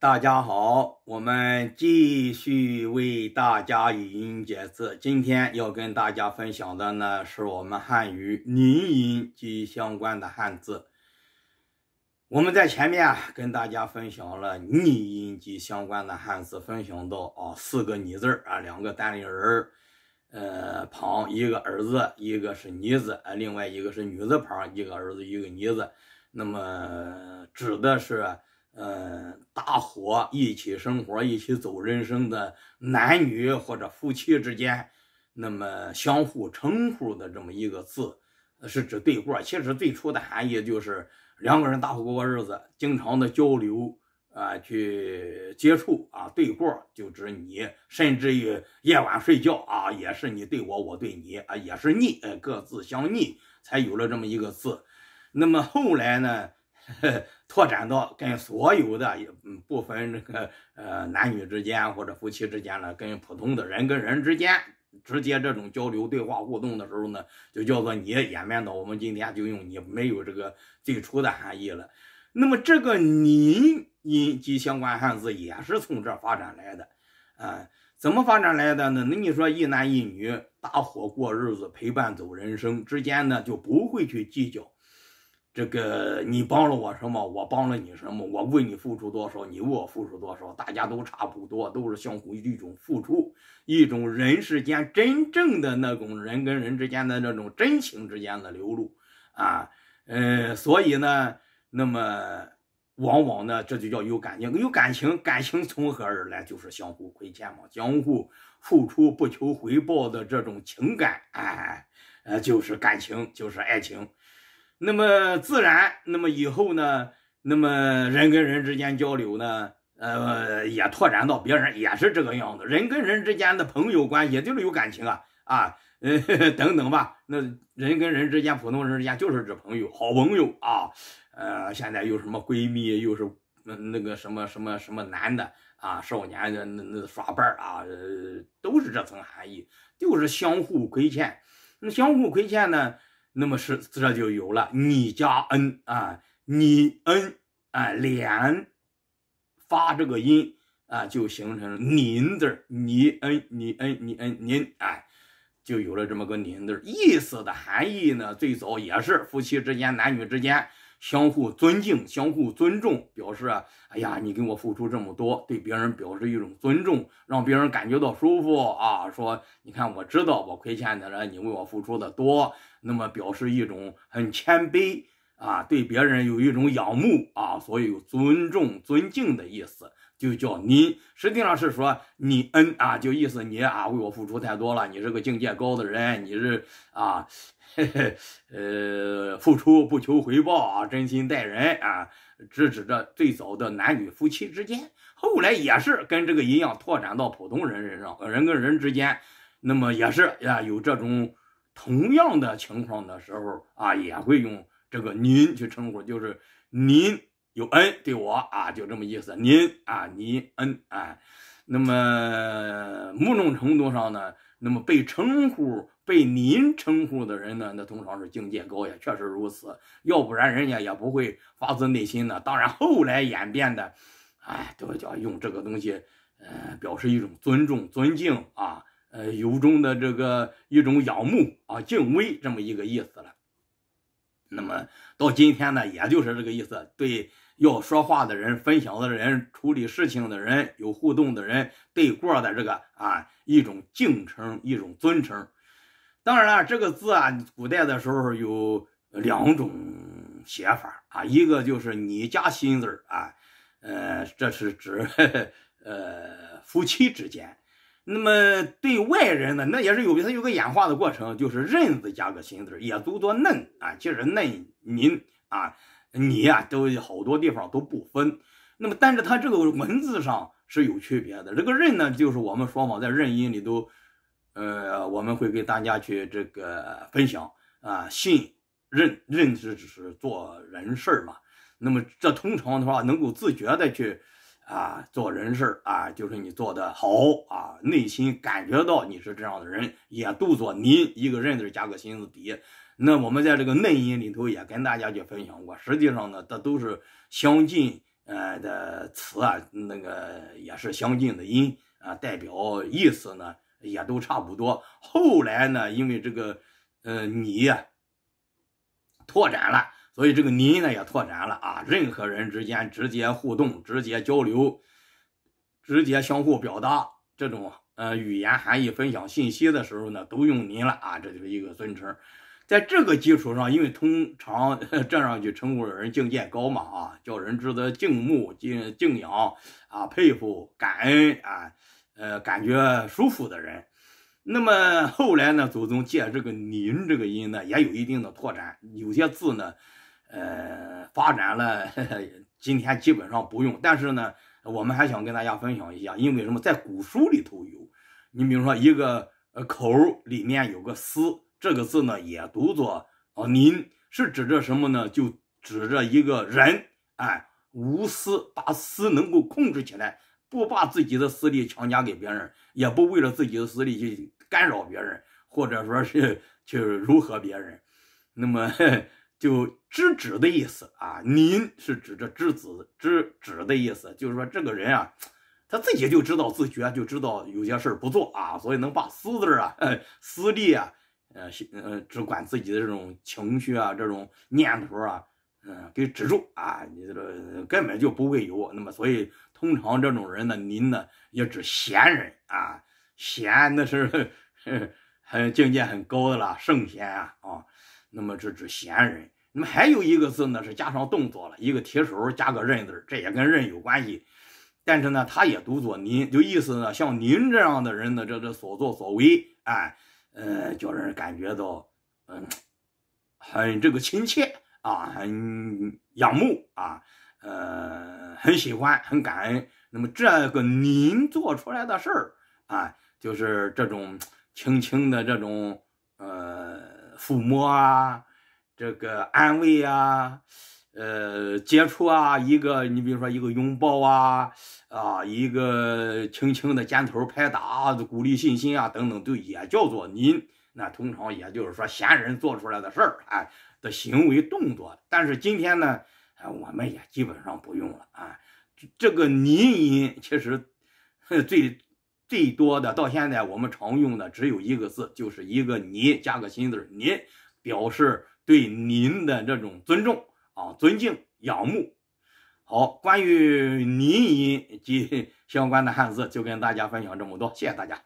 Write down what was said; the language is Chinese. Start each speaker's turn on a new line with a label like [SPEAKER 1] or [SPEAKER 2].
[SPEAKER 1] 大家好，我们继续为大家语音解字。今天要跟大家分享的呢，是我们汉语拟音及相关的汉字。我们在前面啊跟大家分享了拟音及相关的汉字，分享到啊四个拟字啊，两个单立人儿，呃旁一个儿子，一个是拟子啊，另外一个是女字旁，一个儿子，一个拟子，那么指的是。呃，搭伙一起生活，一起走人生的男女或者夫妻之间，那么相互称呼的这么一个字，是指对过。其实最初的含义就是两个人搭伙过日子，经常的交流啊，去接触啊，对过就指你，甚至于夜晚睡觉啊，也是你对我，我对你啊，也是逆，呃，各自相逆才有了这么一个字。那么后来呢？呵 拓展到跟所有的嗯，不分这个呃男女之间或者夫妻之间了，跟普通的人跟人之间直接这种交流对话互动的时候呢，就叫做“你”，演变到我们今天就用“你”，没有这个最初的含义了。那么，这个“您”音及相关汉字也是从这儿发展来的，啊，怎么发展来的呢？那你说一男一女搭伙过日子，陪伴走人生之间呢，就不会去计较。这个你帮了我什么？我帮了你什么？我为你付出多少？你为我付出多少？大家都差不多，都是相互一种付出，一种人世间真正的那种人跟人之间的那种真情之间的流露啊。呃，所以呢，那么往往呢，这就叫有感情。有感情，感情从何而来？就是相互亏欠嘛。相互付出不求回报的这种情感，哎，呃，就是感情，就是爱情。那么自然，那么以后呢？那么人跟人之间交流呢？呃，也拓展到别人，也是这个样子。人跟人之间的朋友关系，就是有感情啊啊，嗯 等等吧。那人跟人之间，普通人之间，就是指朋友、好朋友啊。呃，现在又什么闺蜜，又是那个什么什么什么男的啊，少年的那那耍伴啊，呃，都是这层含义，就是相互亏欠。那相互亏欠呢？那么是这就有了你加 n 啊，你 n 啊，连发这个音啊，就形成了您字儿，你 n 你 n 你 n 您哎，就有了这么个您字儿。意思的含义呢，最早也是夫妻之间、男女之间相互尊敬、相互尊重，表示哎呀，你给我付出这么多，对别人表示一种尊重，让别人感觉到舒服啊。说你看，我知道我亏欠的人，你为我付出的多。那么表示一种很谦卑啊，对别人有一种仰慕啊，所以有尊重、尊敬的意思，就叫您。实际上是说你恩啊，就意思你啊为我付出太多了，你这个境界高的人，你是啊，嘿呃，付出不求回报啊，真心待人啊，指指着最早的男女夫妻之间，后来也是跟这个一样拓展到普通人身上，人跟人之间，那么也是呀，有这种。同样的情况的时候啊，也会用这个“您”去称呼，就是您有恩对我啊，就这么意思。您啊，您恩啊，那么某种程度上呢，那么被称呼、被您称呼的人呢，那通常是境界高呀，确实如此，要不然人家也不会发自内心的。当然，后来演变的，哎，都叫用这个东西，呃，表示一种尊重、尊敬啊。呃，由衷的这个一种仰慕啊、敬畏这么一个意思了。那么到今天呢，也就是这个意思，对要说话的人、分享的人、处理事情的人、有互动的人，对过的这个啊，一种敬称，一种尊称。当然了，这个字啊，古代的时候有两种写法啊，一个就是你家心字啊，呃，这是指 呃夫妻之间。那么对外人呢，那也是有它有个演化的过程，就是“任”字加个“心”字，也读作“嫩”啊，其实嫩”您啊，你呀，都好多地方都不分。那么，但是它这个文字上是有区别的。这个“任”呢，就是我们说嘛，在“任”音里都，呃，我们会给大家去这个分享啊，信任、认识只是做人事嘛。那么，这通常的话，能够自觉的去。啊，做人事啊，就是你做的好啊，内心感觉到你是这样的人，也都做“您”一个“人”字加个“心”字底。那我们在这个内因里头也跟大家去分享过，实际上呢，这都是相近呃的词啊，那个也是相近的音啊，代表意思呢也都差不多。后来呢，因为这个呃，你拓展了。所以这个“您”呢也拓展了啊，任何人之间直接互动、直接交流、直接相互表达这种呃语言含义、分享信息的时候呢，都用“您”了啊，这就是一个尊称。在这个基础上，因为通常这 样去称呼人境界高嘛啊，叫人值得敬慕、敬敬仰啊、佩服、感恩啊，呃，感觉舒服的人。那么后来呢？祖宗借这个“您”这个音呢，也有一定的拓展。有些字呢，呃，发展了，今天基本上不用。但是呢，我们还想跟大家分享一下，因为什么，在古书里头有。你比如说一个“呃口”里面有个“私”这个字呢，也读作“啊您”，是指着什么呢？就指着一个人，哎，无私，把私能够控制起来，不把自己的私利强加给别人，也不为了自己的私利去。干扰别人，或者说是去如何别人，那么就知止的意思啊。您是指这知子知止的意思，就是说这个人啊，他自己就知道自觉，就知道有些事儿不做啊，所以能把私字啊、私利啊，呃呃，只管自己的这种情绪啊、这种念头啊，嗯，给止住啊。你这个根本就不会有。那么，所以通常这种人呢，您呢也指闲人啊。贤，那是很境界很高的了，圣贤啊啊。那么这指贤人。那么还有一个字，呢，是加上动作了，一个提手加个任字这也跟任有关系。但是呢，他也读作您，就意思呢，像您这样的人的这这所作所为，哎，呃，叫人感觉到，嗯，很这个亲切啊，很仰慕啊，呃，很喜欢，很感恩。那么这个您做出来的事儿啊。就是这种轻轻的这种呃抚摸啊，这个安慰啊，呃接触啊，一个你比如说一个拥抱啊啊一个轻轻的肩头拍打，鼓励信心啊等等，都也叫做您那通常也就是说闲人做出来的事儿啊的行为动作，但是今天呢，我们也基本上不用了啊，这个您您其实最。最多的到现在我们常用的只有一个字，就是一个“您”加个心字儿，“您”表示对您的这种尊重啊、尊敬、仰慕。好，关于“您”音及相关的汉字就跟大家分享这么多，谢谢大家。